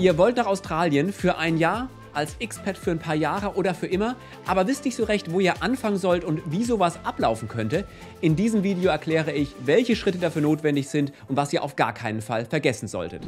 Ihr wollt nach Australien für ein Jahr, als Expat für ein paar Jahre oder für immer, aber wisst nicht so recht, wo ihr anfangen sollt und wie sowas ablaufen könnte? In diesem Video erkläre ich, welche Schritte dafür notwendig sind und was ihr auf gar keinen Fall vergessen solltet.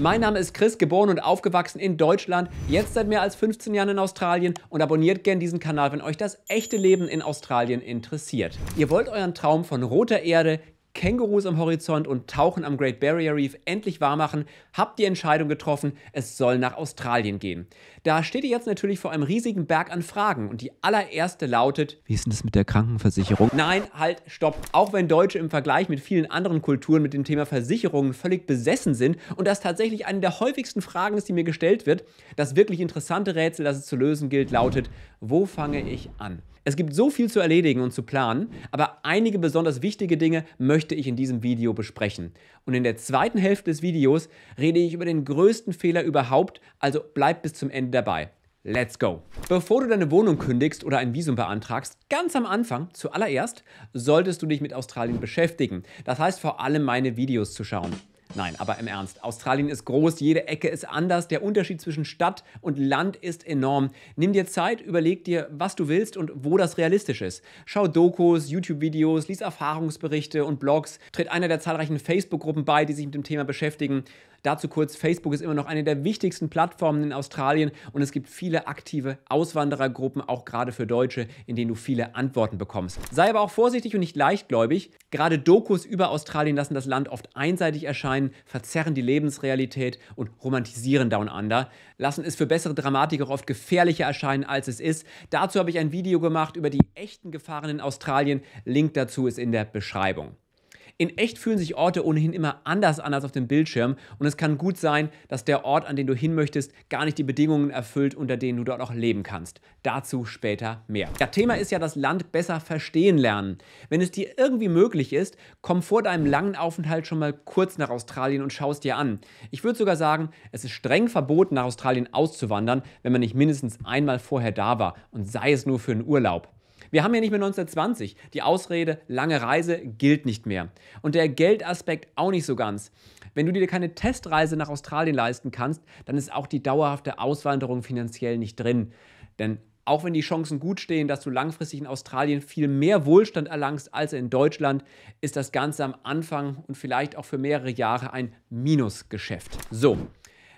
Mein Name ist Chris, geboren und aufgewachsen in Deutschland, jetzt seit mehr als 15 Jahren in Australien und abonniert gern diesen Kanal, wenn euch das echte Leben in Australien interessiert. Ihr wollt euren Traum von roter Erde Kängurus am Horizont und Tauchen am Great Barrier Reef endlich wahrmachen, habt die Entscheidung getroffen, es soll nach Australien gehen. Da steht ihr jetzt natürlich vor einem riesigen Berg an Fragen und die allererste lautet: Wie ist denn das mit der Krankenversicherung? Nein, halt, stopp. Auch wenn Deutsche im Vergleich mit vielen anderen Kulturen mit dem Thema Versicherungen völlig besessen sind und das tatsächlich eine der häufigsten Fragen ist, die mir gestellt wird, das wirklich interessante Rätsel, das es zu lösen gilt, lautet: Wo fange ich an? Es gibt so viel zu erledigen und zu planen, aber einige besonders wichtige Dinge möchte ich in diesem Video besprechen. Und in der zweiten Hälfte des Videos rede ich über den größten Fehler überhaupt, also bleib bis zum Ende dabei. Let's go! Bevor du deine Wohnung kündigst oder ein Visum beantragst, ganz am Anfang, zuallererst, solltest du dich mit Australien beschäftigen. Das heißt vor allem meine Videos zu schauen. Nein, aber im Ernst. Australien ist groß, jede Ecke ist anders, der Unterschied zwischen Stadt und Land ist enorm. Nimm dir Zeit, überleg dir, was du willst und wo das realistisch ist. Schau Dokus, YouTube-Videos, lies Erfahrungsberichte und Blogs, tritt einer der zahlreichen Facebook-Gruppen bei, die sich mit dem Thema beschäftigen. Dazu kurz, Facebook ist immer noch eine der wichtigsten Plattformen in Australien und es gibt viele aktive Auswanderergruppen, auch gerade für Deutsche, in denen du viele Antworten bekommst. Sei aber auch vorsichtig und nicht leichtgläubig. Gerade Dokus über Australien lassen das Land oft einseitig erscheinen, verzerren die Lebensrealität und romantisieren Down Under, lassen es für bessere Dramatik auch oft gefährlicher erscheinen, als es ist. Dazu habe ich ein Video gemacht über die echten Gefahren in Australien. Link dazu ist in der Beschreibung. In echt fühlen sich Orte ohnehin immer anders an als auf dem Bildschirm und es kann gut sein, dass der Ort, an den du hin möchtest, gar nicht die Bedingungen erfüllt, unter denen du dort auch leben kannst. Dazu später mehr. Das Thema ist ja das Land besser verstehen lernen. Wenn es dir irgendwie möglich ist, komm vor deinem langen Aufenthalt schon mal kurz nach Australien und schau es dir an. Ich würde sogar sagen, es ist streng verboten, nach Australien auszuwandern, wenn man nicht mindestens einmal vorher da war und sei es nur für einen Urlaub. Wir haben ja nicht mehr 1920. Die Ausrede lange Reise gilt nicht mehr. Und der Geldaspekt auch nicht so ganz. Wenn du dir keine Testreise nach Australien leisten kannst, dann ist auch die dauerhafte Auswanderung finanziell nicht drin. Denn auch wenn die Chancen gut stehen, dass du langfristig in Australien viel mehr Wohlstand erlangst als in Deutschland, ist das Ganze am Anfang und vielleicht auch für mehrere Jahre ein Minusgeschäft. So,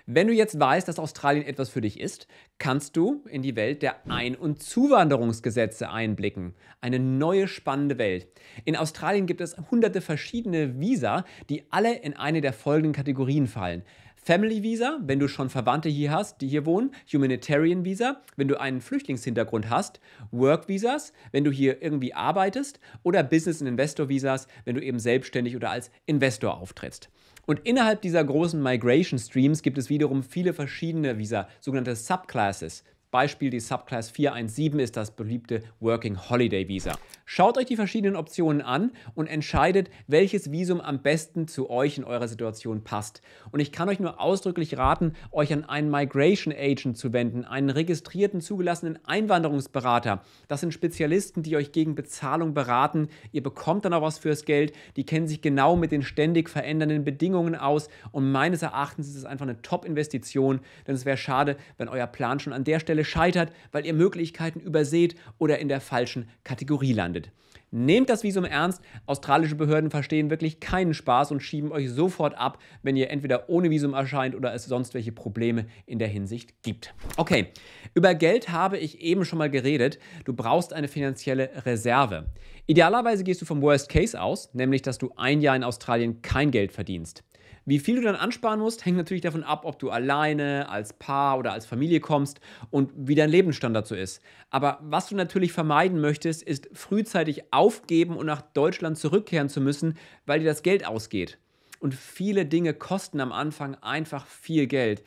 wenn du jetzt weißt, dass Australien etwas für dich ist, kannst du in die Welt der Ein- und Zuwanderungsgesetze einblicken. Eine neue spannende Welt. In Australien gibt es hunderte verschiedene Visa, die alle in eine der folgenden Kategorien fallen. Family Visa, wenn du schon Verwandte hier hast, die hier wohnen, Humanitarian Visa, wenn du einen Flüchtlingshintergrund hast, Work Visas, wenn du hier irgendwie arbeitest oder Business- und Investor Visas, wenn du eben selbstständig oder als Investor auftrittst. Und innerhalb dieser großen Migration Streams gibt es wiederum viele verschiedene wie sogenannte Subclasses. Beispiel die Subclass 417 ist das beliebte Working Holiday Visa. Schaut euch die verschiedenen Optionen an und entscheidet, welches Visum am besten zu euch in eurer Situation passt. Und ich kann euch nur ausdrücklich raten, euch an einen Migration Agent zu wenden, einen registrierten, zugelassenen Einwanderungsberater. Das sind Spezialisten, die euch gegen Bezahlung beraten. Ihr bekommt dann auch was fürs Geld. Die kennen sich genau mit den ständig verändernden Bedingungen aus. Und meines Erachtens ist es einfach eine Top-Investition, denn es wäre schade, wenn euer Plan schon an der Stelle scheitert, weil ihr Möglichkeiten überseht oder in der falschen Kategorie landet. Nehmt das Visum ernst. Australische Behörden verstehen wirklich keinen Spaß und schieben euch sofort ab, wenn ihr entweder ohne Visum erscheint oder es sonst welche Probleme in der Hinsicht gibt. Okay, über Geld habe ich eben schon mal geredet. Du brauchst eine finanzielle Reserve. Idealerweise gehst du vom Worst Case aus, nämlich dass du ein Jahr in Australien kein Geld verdienst. Wie viel du dann ansparen musst, hängt natürlich davon ab, ob du alleine, als Paar oder als Familie kommst und wie dein Lebensstandard so ist. Aber was du natürlich vermeiden möchtest, ist frühzeitig aufgeben und nach Deutschland zurückkehren zu müssen, weil dir das Geld ausgeht. Und viele Dinge kosten am Anfang einfach viel Geld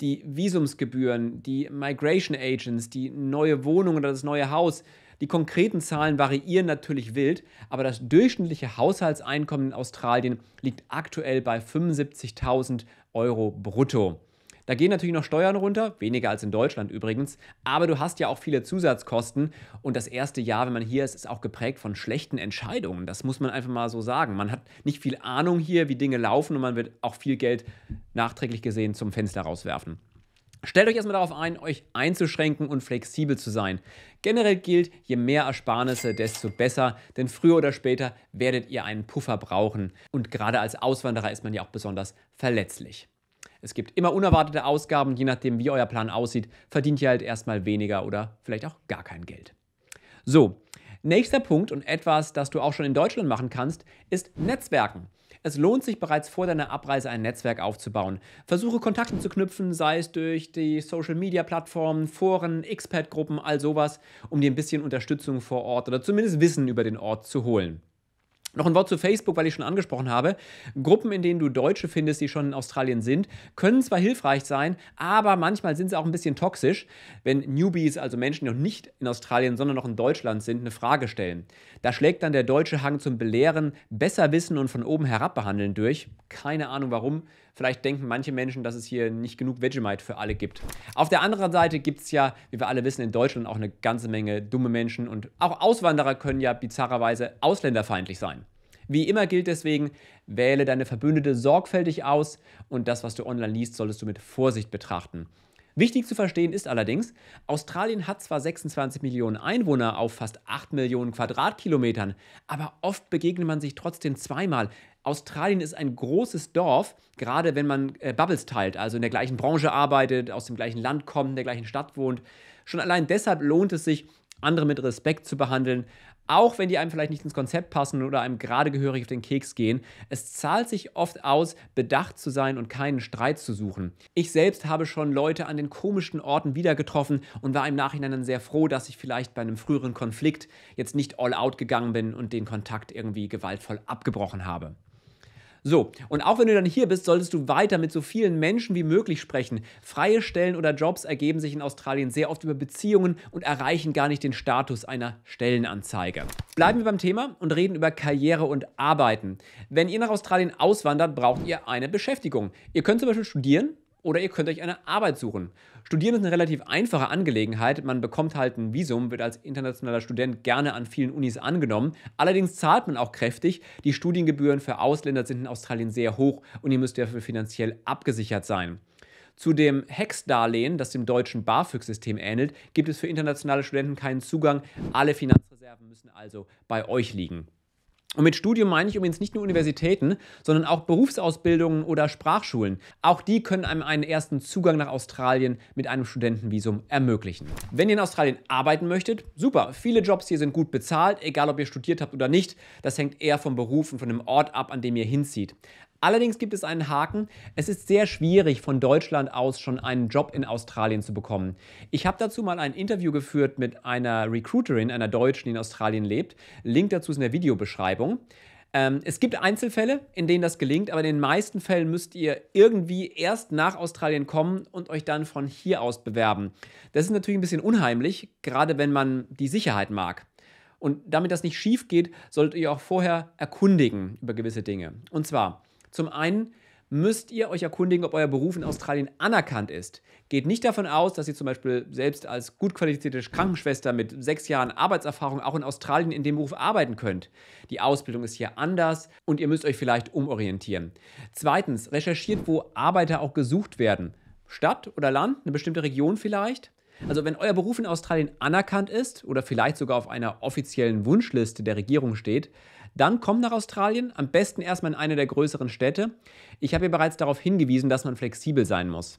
die Visumsgebühren, die Migration Agents, die neue Wohnung oder das neue Haus, die konkreten Zahlen variieren natürlich wild, aber das durchschnittliche Haushaltseinkommen in Australien liegt aktuell bei 75.000 Euro brutto. Da gehen natürlich noch Steuern runter, weniger als in Deutschland übrigens, aber du hast ja auch viele Zusatzkosten und das erste Jahr, wenn man hier ist, ist auch geprägt von schlechten Entscheidungen. Das muss man einfach mal so sagen. Man hat nicht viel Ahnung hier, wie Dinge laufen und man wird auch viel Geld nachträglich gesehen zum Fenster rauswerfen. Stellt euch erstmal darauf ein, euch einzuschränken und flexibel zu sein. Generell gilt, je mehr Ersparnisse, desto besser, denn früher oder später werdet ihr einen Puffer brauchen. Und gerade als Auswanderer ist man ja auch besonders verletzlich. Es gibt immer unerwartete Ausgaben, je nachdem, wie euer Plan aussieht, verdient ihr halt erstmal weniger oder vielleicht auch gar kein Geld. So, nächster Punkt und etwas, das du auch schon in Deutschland machen kannst, ist Netzwerken. Es lohnt sich bereits vor deiner Abreise ein Netzwerk aufzubauen. Versuche Kontakte zu knüpfen, sei es durch die Social-Media-Plattformen, Foren, Expertgruppen, all sowas, um dir ein bisschen Unterstützung vor Ort oder zumindest Wissen über den Ort zu holen. Noch ein Wort zu Facebook, weil ich schon angesprochen habe. Gruppen, in denen du Deutsche findest, die schon in Australien sind, können zwar hilfreich sein, aber manchmal sind sie auch ein bisschen toxisch, wenn Newbies, also Menschen, die noch nicht in Australien, sondern noch in Deutschland sind, eine Frage stellen. Da schlägt dann der deutsche Hang zum Belehren, besser wissen und von oben herab behandeln durch. Keine Ahnung warum, Vielleicht denken manche Menschen, dass es hier nicht genug Vegemite für alle gibt. Auf der anderen Seite gibt es ja, wie wir alle wissen, in Deutschland auch eine ganze Menge dumme Menschen und auch Auswanderer können ja bizarrerweise ausländerfeindlich sein. Wie immer gilt deswegen, wähle deine Verbündete sorgfältig aus und das, was du online liest, solltest du mit Vorsicht betrachten. Wichtig zu verstehen ist allerdings, Australien hat zwar 26 Millionen Einwohner auf fast 8 Millionen Quadratkilometern, aber oft begegnet man sich trotzdem zweimal. Australien ist ein großes Dorf, gerade wenn man äh, Bubbles teilt, also in der gleichen Branche arbeitet, aus dem gleichen Land kommt, in der gleichen Stadt wohnt. Schon allein deshalb lohnt es sich, andere mit Respekt zu behandeln, auch wenn die einem vielleicht nicht ins Konzept passen oder einem gerade gehörig auf den Keks gehen. Es zahlt sich oft aus, bedacht zu sein und keinen Streit zu suchen. Ich selbst habe schon Leute an den komischen Orten wieder getroffen und war im Nachhinein dann sehr froh, dass ich vielleicht bei einem früheren Konflikt jetzt nicht all out gegangen bin und den Kontakt irgendwie gewaltvoll abgebrochen habe. So, und auch wenn du dann hier bist, solltest du weiter mit so vielen Menschen wie möglich sprechen. Freie Stellen oder Jobs ergeben sich in Australien sehr oft über Beziehungen und erreichen gar nicht den Status einer Stellenanzeige. Bleiben wir beim Thema und reden über Karriere und Arbeiten. Wenn ihr nach Australien auswandert, braucht ihr eine Beschäftigung. Ihr könnt zum Beispiel studieren oder ihr könnt euch eine Arbeit suchen. Studieren ist eine relativ einfache Angelegenheit. Man bekommt halt ein Visum, wird als internationaler Student gerne an vielen Unis angenommen. Allerdings zahlt man auch kräftig. Die Studiengebühren für Ausländer sind in Australien sehr hoch und ihr müsst dafür finanziell abgesichert sein. Zu dem HEX-Darlehen, das dem deutschen BAföG-System ähnelt, gibt es für internationale Studenten keinen Zugang. Alle Finanzreserven müssen also bei euch liegen. Und mit Studium meine ich übrigens nicht nur Universitäten, sondern auch Berufsausbildungen oder Sprachschulen. Auch die können einem einen ersten Zugang nach Australien mit einem Studentenvisum ermöglichen. Wenn ihr in Australien arbeiten möchtet, super. Viele Jobs hier sind gut bezahlt, egal ob ihr studiert habt oder nicht. Das hängt eher vom Beruf und von dem Ort ab, an dem ihr hinzieht. Allerdings gibt es einen Haken. Es ist sehr schwierig, von Deutschland aus schon einen Job in Australien zu bekommen. Ich habe dazu mal ein Interview geführt mit einer Recruiterin, einer Deutschen, die in Australien lebt. Link dazu ist in der Videobeschreibung. Ähm, es gibt Einzelfälle, in denen das gelingt, aber in den meisten Fällen müsst ihr irgendwie erst nach Australien kommen und euch dann von hier aus bewerben. Das ist natürlich ein bisschen unheimlich, gerade wenn man die Sicherheit mag. Und damit das nicht schief geht, solltet ihr auch vorher erkundigen über gewisse Dinge. Und zwar, zum einen müsst ihr euch erkundigen, ob euer Beruf in Australien anerkannt ist. Geht nicht davon aus, dass ihr zum Beispiel selbst als gut qualifizierte Krankenschwester mit sechs Jahren Arbeitserfahrung auch in Australien in dem Beruf arbeiten könnt. Die Ausbildung ist hier anders und ihr müsst euch vielleicht umorientieren. Zweitens, recherchiert, wo Arbeiter auch gesucht werden. Stadt oder Land, eine bestimmte Region vielleicht. Also wenn euer Beruf in Australien anerkannt ist oder vielleicht sogar auf einer offiziellen Wunschliste der Regierung steht, dann kommt nach Australien, am besten erstmal in eine der größeren Städte. Ich habe ja bereits darauf hingewiesen, dass man flexibel sein muss.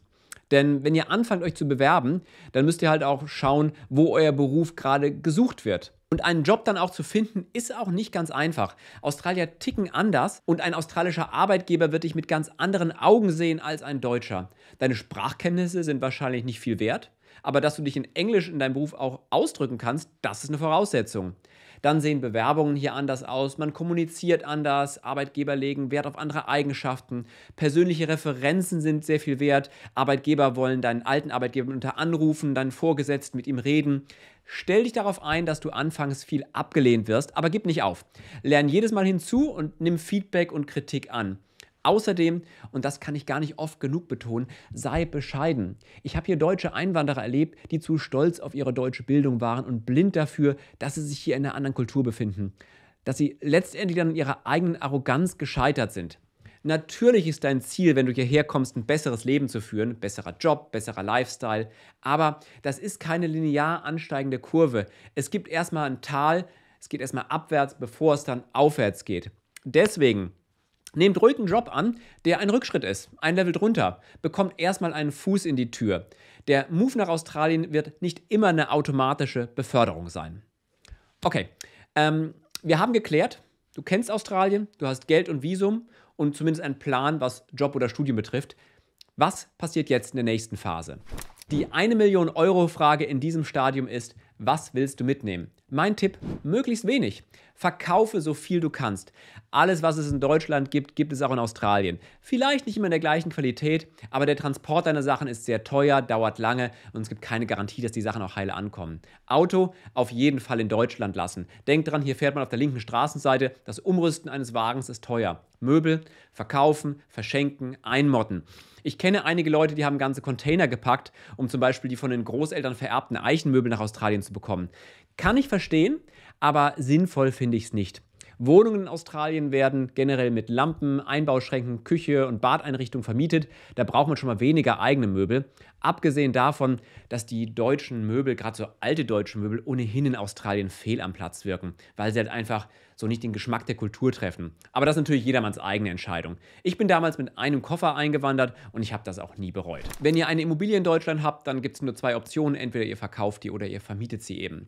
Denn wenn ihr anfangt, euch zu bewerben, dann müsst ihr halt auch schauen, wo euer Beruf gerade gesucht wird. Und einen Job dann auch zu finden, ist auch nicht ganz einfach. Australier ticken anders und ein australischer Arbeitgeber wird dich mit ganz anderen Augen sehen als ein Deutscher. Deine Sprachkenntnisse sind wahrscheinlich nicht viel wert aber dass du dich in Englisch in deinem Beruf auch ausdrücken kannst, das ist eine Voraussetzung. Dann sehen Bewerbungen hier anders aus, man kommuniziert anders, Arbeitgeber legen Wert auf andere Eigenschaften, persönliche Referenzen sind sehr viel wert, Arbeitgeber wollen deinen alten Arbeitgeber unter anrufen, deinen Vorgesetzten mit ihm reden. Stell dich darauf ein, dass du anfangs viel abgelehnt wirst, aber gib nicht auf. Lern jedes Mal hinzu und nimm Feedback und Kritik an. Außerdem, und das kann ich gar nicht oft genug betonen, sei bescheiden. Ich habe hier deutsche Einwanderer erlebt, die zu stolz auf ihre deutsche Bildung waren und blind dafür, dass sie sich hier in einer anderen Kultur befinden. Dass sie letztendlich dann in ihrer eigenen Arroganz gescheitert sind. Natürlich ist dein Ziel, wenn du hierher kommst, ein besseres Leben zu führen, besserer Job, besserer Lifestyle, aber das ist keine linear ansteigende Kurve. Es gibt erstmal ein Tal, es geht erstmal abwärts, bevor es dann aufwärts geht. Deswegen Nehmt ruhig einen Job an, der ein Rückschritt ist, ein Level drunter. Bekommt erstmal einen Fuß in die Tür. Der Move nach Australien wird nicht immer eine automatische Beförderung sein. Okay, ähm, wir haben geklärt, du kennst Australien, du hast Geld und Visum und zumindest einen Plan, was Job oder Studium betrifft. Was passiert jetzt in der nächsten Phase? Die 1 Million Euro Frage in diesem Stadium ist, was willst du mitnehmen? Mein Tipp, möglichst wenig. Verkaufe so viel du kannst. Alles, was es in Deutschland gibt, gibt es auch in Australien. Vielleicht nicht immer in der gleichen Qualität, aber der Transport deiner Sachen ist sehr teuer, dauert lange und es gibt keine Garantie, dass die Sachen auch heil ankommen. Auto auf jeden Fall in Deutschland lassen. Denkt dran, hier fährt man auf der linken Straßenseite. Das Umrüsten eines Wagens ist teuer. Möbel verkaufen, verschenken, einmotten. Ich kenne einige Leute, die haben ganze Container gepackt, um zum Beispiel die von den Großeltern vererbten Eichenmöbel nach Australien zu bekommen. Kann ich verstehen, aber sinnvoll finde ich es nicht. Wohnungen in Australien werden generell mit Lampen, Einbauschränken, Küche und Badeinrichtung vermietet. Da braucht man schon mal weniger eigene Möbel. Abgesehen davon, dass die deutschen Möbel, gerade so alte deutsche Möbel, ohnehin in Australien fehl am Platz wirken, weil sie halt einfach so nicht den Geschmack der Kultur treffen. Aber das ist natürlich jedermanns eigene Entscheidung. Ich bin damals mit einem Koffer eingewandert und ich habe das auch nie bereut. Wenn ihr eine Immobilie in Deutschland habt, dann gibt es nur zwei Optionen. Entweder ihr verkauft die oder ihr vermietet sie eben.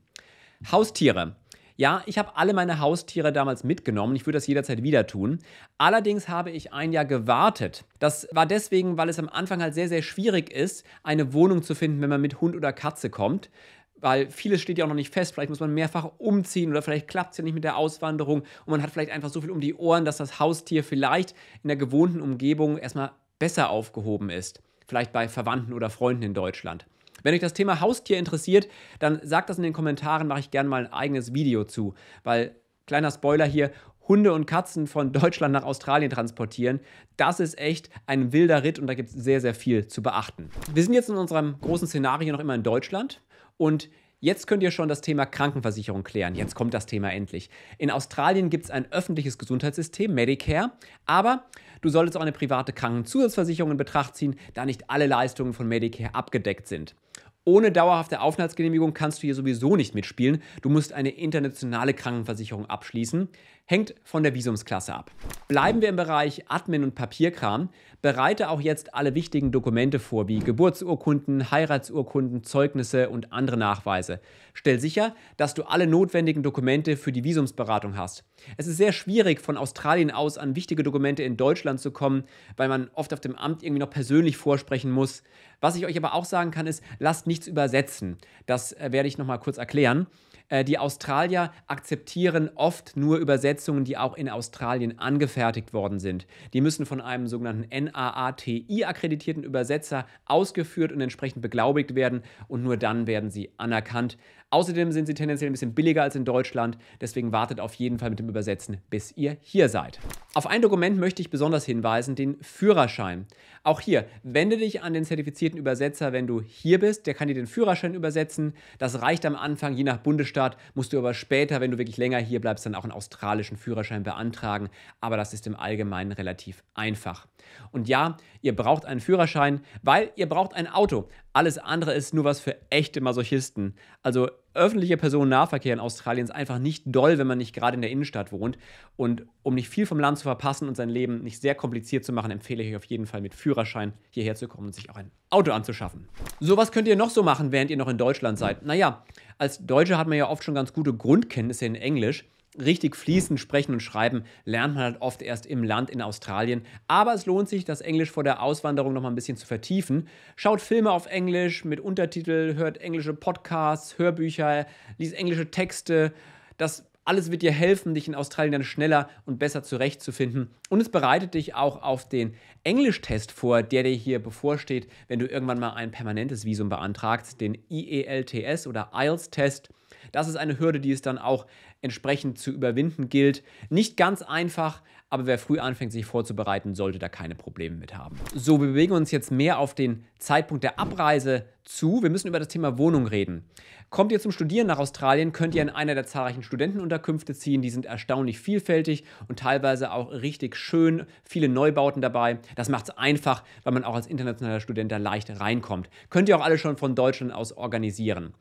Haustiere. Ja, ich habe alle meine Haustiere damals mitgenommen. Ich würde das jederzeit wieder tun. Allerdings habe ich ein Jahr gewartet. Das war deswegen, weil es am Anfang halt sehr, sehr schwierig ist, eine Wohnung zu finden, wenn man mit Hund oder Katze kommt. Weil vieles steht ja auch noch nicht fest. Vielleicht muss man mehrfach umziehen oder vielleicht klappt es ja nicht mit der Auswanderung und man hat vielleicht einfach so viel um die Ohren, dass das Haustier vielleicht in der gewohnten Umgebung erstmal besser aufgehoben ist. Vielleicht bei Verwandten oder Freunden in Deutschland. Wenn euch das Thema Haustier interessiert, dann sagt das in den Kommentaren, mache ich gerne mal ein eigenes Video zu, weil kleiner Spoiler hier, Hunde und Katzen von Deutschland nach Australien transportieren. Das ist echt ein wilder Ritt und da gibt es sehr, sehr viel zu beachten. Wir sind jetzt in unserem großen Szenario noch immer in Deutschland und Jetzt könnt ihr schon das Thema Krankenversicherung klären. Jetzt kommt das Thema endlich. In Australien gibt es ein öffentliches Gesundheitssystem, Medicare, aber du solltest auch eine private Krankenzusatzversicherung in Betracht ziehen, da nicht alle Leistungen von Medicare abgedeckt sind. Ohne dauerhafte Aufenthaltsgenehmigung kannst du hier sowieso nicht mitspielen. Du musst eine internationale Krankenversicherung abschließen. Hängt von der Visumsklasse ab. Bleiben wir im Bereich Admin und Papierkram. Bereite auch jetzt alle wichtigen Dokumente vor, wie Geburtsurkunden, Heiratsurkunden, Zeugnisse und andere Nachweise. Stell sicher, dass du alle notwendigen Dokumente für die Visumsberatung hast. Es ist sehr schwierig, von Australien aus an wichtige Dokumente in Deutschland zu kommen, weil man oft auf dem Amt irgendwie noch persönlich vorsprechen muss. Was ich euch aber auch sagen kann, ist, lasst nichts übersetzen. Das äh, werde ich nochmal kurz erklären. Äh, die Australier akzeptieren oft nur Übersetzungen, die auch in Australien angefertigt worden sind. Die müssen von einem sogenannten NAATI-akkreditierten Übersetzer ausgeführt und entsprechend beglaubigt werden und nur dann werden sie anerkannt. Außerdem sind sie tendenziell ein bisschen billiger als in Deutschland, deswegen wartet auf jeden Fall mit dem Übersetzen, bis ihr hier seid. Auf ein Dokument möchte ich besonders hinweisen, den Führerschein. Auch hier, wende dich an den zertifizierten Übersetzer, wenn du hier bist. Der kann dir den Führerschein übersetzen. Das reicht am Anfang je nach Bundesstaat Kapstadt, musst du aber später, wenn du wirklich länger hier bleibst, dann auch einen australischen Führerschein beantragen. Aber das ist im Allgemeinen relativ einfach. Und ja, ihr braucht einen Führerschein, weil ihr braucht ein Auto. Alles andere ist nur was für echte Masochisten. Also öffentlicher Personennahverkehr in Australien ist einfach nicht doll, wenn man nicht gerade in der Innenstadt wohnt. Und um nicht viel vom Land zu verpassen und sein Leben nicht sehr kompliziert zu machen, empfehle ich euch auf jeden Fall mit Führerschein hierher zu kommen und sich auch ein Auto anzuschaffen. So was könnt ihr noch so machen, während ihr noch in Deutschland seid. Naja, als Deutsche hat man ja oft schon ganz gute Grundkenntnisse in Englisch. Richtig fließend sprechen und schreiben lernt man halt oft erst im Land in Australien. Aber es lohnt sich, das Englisch vor der Auswanderung noch mal ein bisschen zu vertiefen. Schaut Filme auf Englisch mit Untertitel, hört englische Podcasts, Hörbücher, liest englische Texte. Das alles wird dir helfen, dich in Australien dann schneller und besser zurechtzufinden. Und es bereitet dich auch auf den Englischtest vor, der dir hier bevorsteht, wenn du irgendwann mal ein permanentes Visum beantragst, den IELTS oder IELTS-Test. Das ist eine Hürde, die es dann auch entsprechend zu überwinden gilt. Nicht ganz einfach, aber wer früh anfängt, sich vorzubereiten, sollte da keine Probleme mit haben. So, wir bewegen uns jetzt mehr auf den Zeitpunkt der Abreise zu. Wir müssen über das Thema Wohnung reden. Kommt ihr zum Studieren nach Australien, könnt ihr in einer der zahlreichen Studentenunterkünfte ziehen. Die sind erstaunlich vielfältig und teilweise auch richtig schön. Viele Neubauten dabei. Das macht es einfach, weil man auch als internationaler Student da leicht reinkommt. Könnt ihr auch alle schon von Deutschland aus organisieren.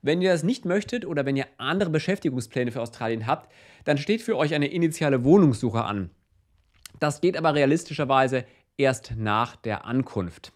Wenn ihr das nicht möchtet oder wenn ihr andere Beschäftigungspläne für Australien habt, dann steht für euch eine initiale Wohnungssuche an. Das geht aber realistischerweise erst nach der Ankunft.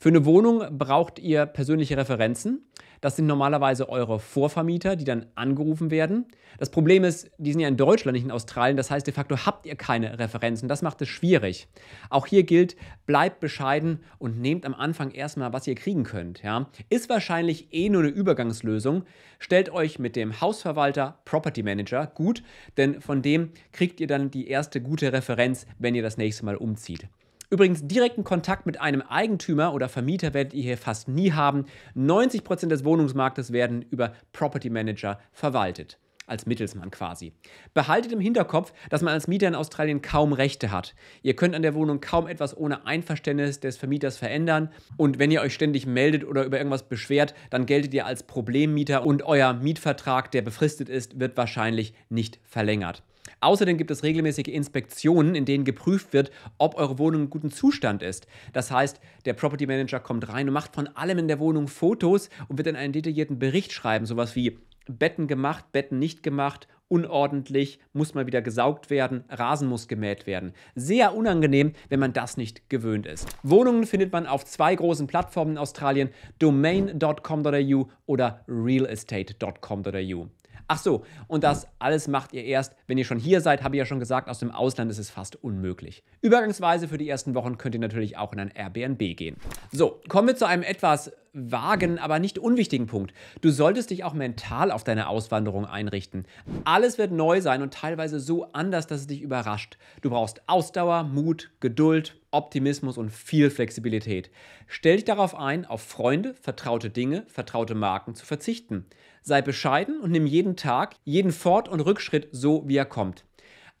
Für eine Wohnung braucht ihr persönliche Referenzen. Das sind normalerweise eure Vorvermieter, die dann angerufen werden. Das Problem ist, die sind ja in Deutschland, nicht in Australien. Das heißt, de facto habt ihr keine Referenzen. Das macht es schwierig. Auch hier gilt, bleibt bescheiden und nehmt am Anfang erstmal, was ihr kriegen könnt. Ja? Ist wahrscheinlich eh nur eine Übergangslösung. Stellt euch mit dem Hausverwalter, Property Manager gut, denn von dem kriegt ihr dann die erste gute Referenz, wenn ihr das nächste Mal umzieht. Übrigens, direkten Kontakt mit einem Eigentümer oder Vermieter werdet ihr hier fast nie haben. 90% Prozent des Wohnungsmarktes werden über Property Manager verwaltet als Mittelsmann quasi. Behaltet im Hinterkopf, dass man als Mieter in Australien kaum Rechte hat. Ihr könnt an der Wohnung kaum etwas ohne Einverständnis des Vermieters verändern und wenn ihr euch ständig meldet oder über irgendwas beschwert, dann geltet ihr als Problemmieter und euer Mietvertrag, der befristet ist, wird wahrscheinlich nicht verlängert. Außerdem gibt es regelmäßige Inspektionen, in denen geprüft wird, ob eure Wohnung in gutem Zustand ist. Das heißt, der Property Manager kommt rein und macht von allem in der Wohnung Fotos und wird dann einen detaillierten Bericht schreiben, sowas wie Betten gemacht, Betten nicht gemacht, unordentlich, muss mal wieder gesaugt werden, Rasen muss gemäht werden. Sehr unangenehm, wenn man das nicht gewöhnt ist. Wohnungen findet man auf zwei großen Plattformen in Australien, domain.com.au oder realestate.com.au. Ach so, und das alles macht ihr erst, wenn ihr schon hier seid, habe ich ja schon gesagt, aus dem Ausland ist es fast unmöglich. Übergangsweise für die ersten Wochen könnt ihr natürlich auch in ein Airbnb gehen. So, kommen wir zu einem etwas vagen, aber nicht unwichtigen Punkt. Du solltest dich auch mental auf deine Auswanderung einrichten. Alles wird neu sein und teilweise so anders, dass es dich überrascht. Du brauchst Ausdauer, Mut, Geduld, Optimismus und viel Flexibilität. Stell dich darauf ein, auf Freunde, vertraute Dinge, vertraute Marken zu verzichten sei bescheiden und nimm jeden Tag, jeden Fort- und Rückschritt so, wie er kommt.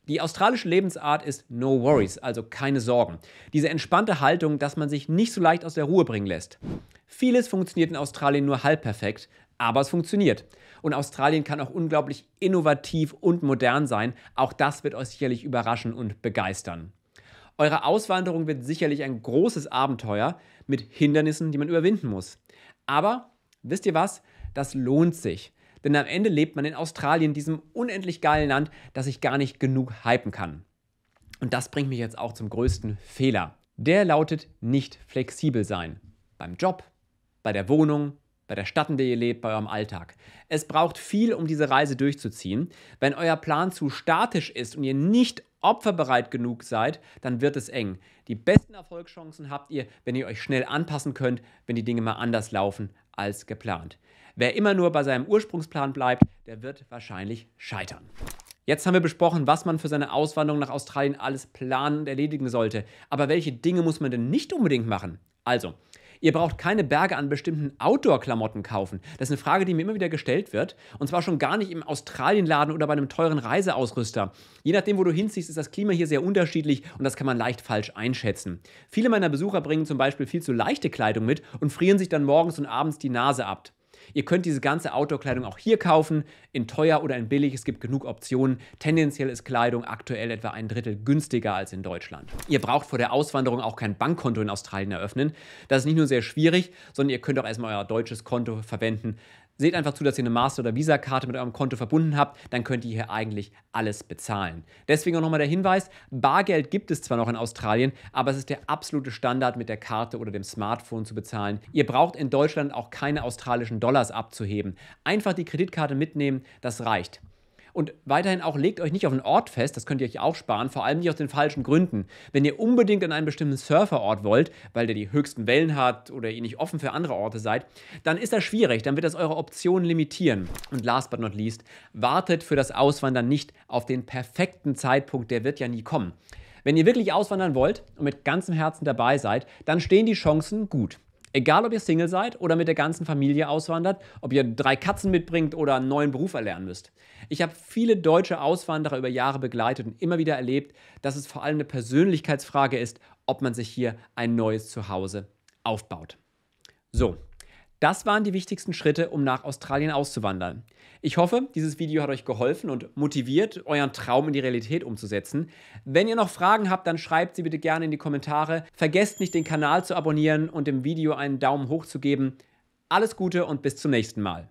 Die australische Lebensart ist No Worries, also keine Sorgen. Diese entspannte Haltung, dass man sich nicht so leicht aus der Ruhe bringen lässt. Vieles funktioniert in Australien nur halb perfekt, aber es funktioniert. Und Australien kann auch unglaublich innovativ und modern sein. Auch das wird euch sicherlich überraschen und begeistern. Eure Auswanderung wird sicherlich ein großes Abenteuer mit Hindernissen, die man überwinden muss. Aber wisst ihr was? das lohnt sich. Denn am Ende lebt man in Australien, diesem unendlich geilen Land, das ich gar nicht genug hypen kann. Und das bringt mich jetzt auch zum größten Fehler. Der lautet nicht flexibel sein. Beim Job, bei der Wohnung, bei der Stadt, in der ihr lebt, bei eurem Alltag. Es braucht viel, um diese Reise durchzuziehen. Wenn euer Plan zu statisch ist und ihr nicht opferbereit genug seid, dann wird es eng. Die besten Erfolgschancen habt ihr, wenn ihr euch schnell anpassen könnt, wenn die Dinge mal anders laufen als geplant. Wer immer nur bei seinem Ursprungsplan bleibt, der wird wahrscheinlich scheitern. Jetzt haben wir besprochen, was man für seine Auswanderung nach Australien alles planen und erledigen sollte. Aber welche Dinge muss man denn nicht unbedingt machen? Also, Ihr braucht keine Berge an bestimmten Outdoor-Klamotten kaufen. Das ist eine Frage, die mir immer wieder gestellt wird. Und zwar schon gar nicht im Australienladen oder bei einem teuren Reiseausrüster. Je nachdem, wo du hinziehst, ist das Klima hier sehr unterschiedlich und das kann man leicht falsch einschätzen. Viele meiner Besucher bringen zum Beispiel viel zu leichte Kleidung mit und frieren sich dann morgens und abends die Nase ab. Ihr könnt diese ganze Outdoor-Kleidung auch hier kaufen, in teuer oder in billig. Es gibt genug Optionen. Tendenziell ist Kleidung aktuell etwa ein Drittel günstiger als in Deutschland. Ihr braucht vor der Auswanderung auch kein Bankkonto in Australien eröffnen. Das ist nicht nur sehr schwierig, sondern ihr könnt auch erstmal euer deutsches Konto verwenden, Seht einfach zu, dass ihr eine Master- oder Visa-Karte mit eurem Konto verbunden habt, dann könnt ihr hier eigentlich alles bezahlen. Deswegen auch nochmal der Hinweis, Bargeld gibt es zwar noch in Australien, aber es ist der absolute Standard, mit der Karte oder dem Smartphone zu bezahlen. Ihr braucht in Deutschland auch keine australischen Dollars abzuheben. Einfach die Kreditkarte mitnehmen, das reicht. Und weiterhin auch legt euch nicht auf einen Ort fest, das könnt ihr euch auch sparen, vor allem nicht aus den falschen Gründen. Wenn ihr unbedingt an einen bestimmten Surferort wollt, weil der die höchsten Wellen hat oder ihr nicht offen für andere Orte seid, dann ist das schwierig, dann wird das eure Optionen limitieren. Und last but not least, wartet für das Auswandern nicht auf den perfekten Zeitpunkt, der wird ja nie kommen. Wenn ihr wirklich auswandern wollt und mit ganzem Herzen dabei seid, dann stehen die Chancen gut. Egal, ob ihr Single seid oder mit der ganzen Familie auswandert, ob ihr drei Katzen mitbringt oder einen neuen Beruf erlernen müsst. Ich habe viele deutsche Auswanderer über Jahre begleitet und immer wieder erlebt, dass es vor allem eine Persönlichkeitsfrage ist, ob man sich hier ein neues Zuhause aufbaut. So, das waren die wichtigsten Schritte, um nach Australien auszuwandern. Ich hoffe, dieses Video hat euch geholfen und motiviert, euren Traum in die Realität umzusetzen. Wenn ihr noch Fragen habt, dann schreibt sie bitte gerne in die Kommentare. Vergesst nicht, den Kanal zu abonnieren und dem Video einen Daumen hoch zu geben. Alles Gute und bis zum nächsten Mal.